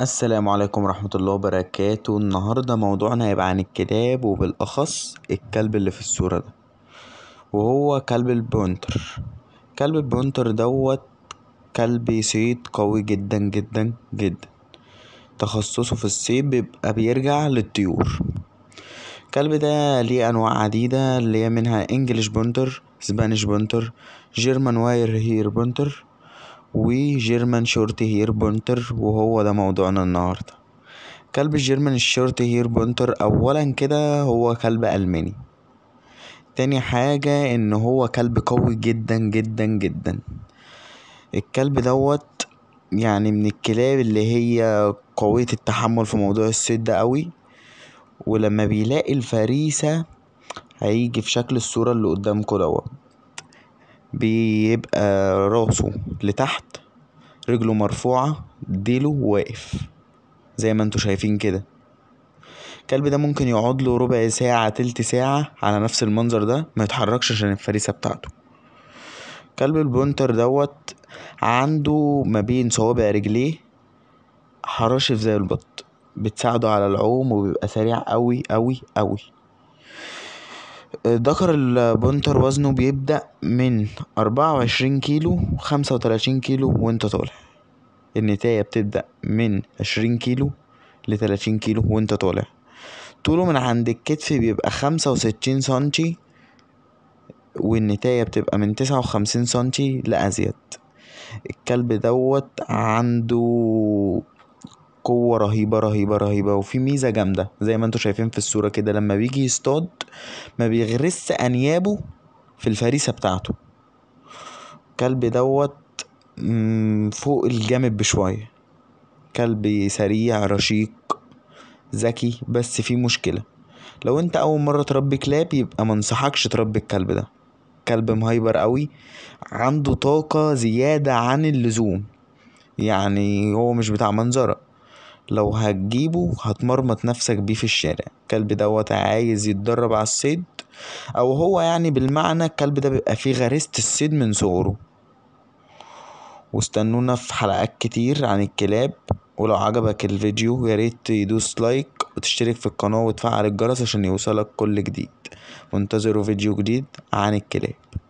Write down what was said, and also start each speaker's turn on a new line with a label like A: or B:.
A: السلام عليكم ورحمة الله وبركاته النهاردة موضوعنا هيبقى عن الكلاب وبالأخص الكلب اللي في الصورة ده وهو كلب البونتر كلب البونتر دوت كلب صيد قوي جدا جدا جدا تخصصه في الصيد بيبقى بيرجع للطيور الكلب ده ليه أنواع عديدة اللي هي منها انجلش بونتر سبانيش بونتر جيرمان واير هير بونتر وجيرمان شورت هير بونتر وهو ده موضوعنا النهاردة كلب الجيرمان الشورت هير بونتر اولا كده هو كلب الماني تاني حاجة ان هو كلب قوي جدا جدا جدا الكلب دوت يعني من الكلاب اللي هي قوية التحمل في موضوع الصيد ده قوي ولما بيلاقي الفريسة هيجي في شكل الصورة اللي قدامكوا دوت بيبقى راسه لتحت رجله مرفوعة ديله واقف زي ما انتوا شايفين كده الكلب ده ممكن يقعدله ربع ساعة تلت ساعة على نفس المنظر ده ما يتحركش عشان الفريسة بتاعته كلب البونتر دوت عنده ما بين صوابع رجليه حراشف زي البط بتساعده على العوم وبيبقى سريع قوي قوي قوي ذكر البنتر وزنه بيبدأ من أربعة وعشرين كيلو خمسة وتلاتين كيلو وانت طالع النتاية بتبدأ من عشرين كيلو لتلاتين كيلو وانت طالع طوله من عند الكتف بيبقى خمسة وستين سنتي والنتاية بتبقى من تسعة وخمسين سنتي لأزيد الكلب دوت عنده قوة رهيبة رهيبة رهيبة وفي ميزة جامدة زي ما انتوا شايفين في الصورة كده لما بيجي يصطاد ما بيغرس أنيابه في الفريسة بتاعته كلب دوت فوق الجامد بشوية كلب سريع رشيق ذكي بس في مشكلة لو انت أول مرة تربي كلاب يبقى منصحكش تربي الكلب ده كلب مهايبر قوي عنده طاقة زيادة عن اللزوم يعني هو مش بتاع منظرة لو هتجيبه هتمرمط نفسك بيه في الشارع الكلب دوت عايز يتدرب على الصيد او هو يعني بالمعنى الكلب ده بيبقى فيه غريزة الصيد من صغره واستنونا في حلقات كتير عن الكلاب ولو عجبك الفيديو ياريت يدوس لايك وتشترك في القناة وتفعل الجرس عشان يوصلك كل جديد وانتظروا فيديو جديد عن الكلاب